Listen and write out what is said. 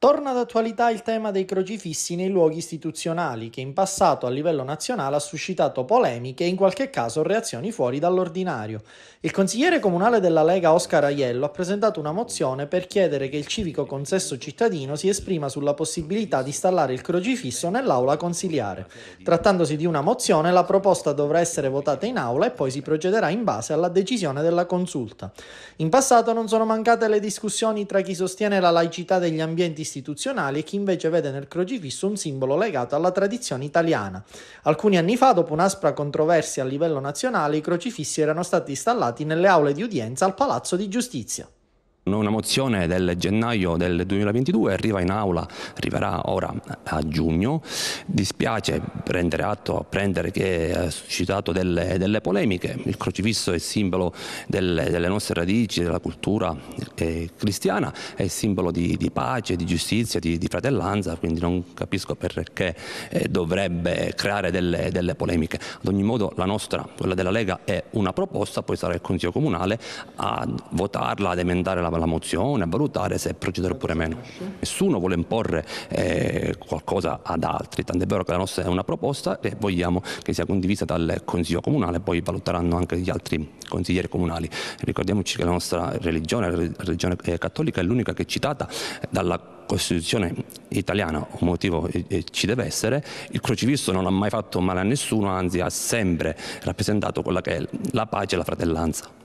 Torna d'attualità il tema dei crocifissi nei luoghi istituzionali, che in passato a livello nazionale ha suscitato polemiche e in qualche caso reazioni fuori dall'ordinario. Il consigliere comunale della Lega Oscar Aiello ha presentato una mozione per chiedere che il civico consesso cittadino si esprima sulla possibilità di installare il crocifisso nell'aula consiliare. Trattandosi di una mozione, la proposta dovrà essere votata in aula e poi si procederà in base alla decisione della consulta. In passato non sono mancate le discussioni tra chi sostiene la laicità degli ambienti istituzionali e chi invece vede nel crocifisso un simbolo legato alla tradizione italiana. Alcuni anni fa, dopo un'aspra controversia a livello nazionale, i crocifissi erano stati installati nelle aule di udienza al Palazzo di Giustizia. Una mozione del gennaio del 2022 arriva in aula, arriverà ora a giugno. Dispiace prendere atto, apprendere che ha suscitato delle, delle polemiche. Il crocifisso è simbolo delle, delle nostre radici, della cultura eh, cristiana, è simbolo di, di, pace, di giustizia, di, di, fratellanza, quindi non capisco perché eh, dovrebbe creare delle, delle polemiche. Ad ogni modo la nostra, quella della Lega, è una proposta, poi sarà il Consiglio Comunale a votarla, ad emendare la la mozione, a valutare se procedere oppure meno. Nessuno vuole imporre eh, qualcosa ad altri, tant'è vero che la nostra è una proposta e vogliamo che sia condivisa dal Consiglio Comunale, poi valuteranno anche gli altri consiglieri comunali. Ricordiamoci che la nostra religione, la religione eh, cattolica, è l'unica che è citata dalla Costituzione italiana, un motivo eh, eh, ci deve essere, il crocifisso non ha mai fatto male a nessuno, anzi ha sempre rappresentato quella che è la pace e la fratellanza.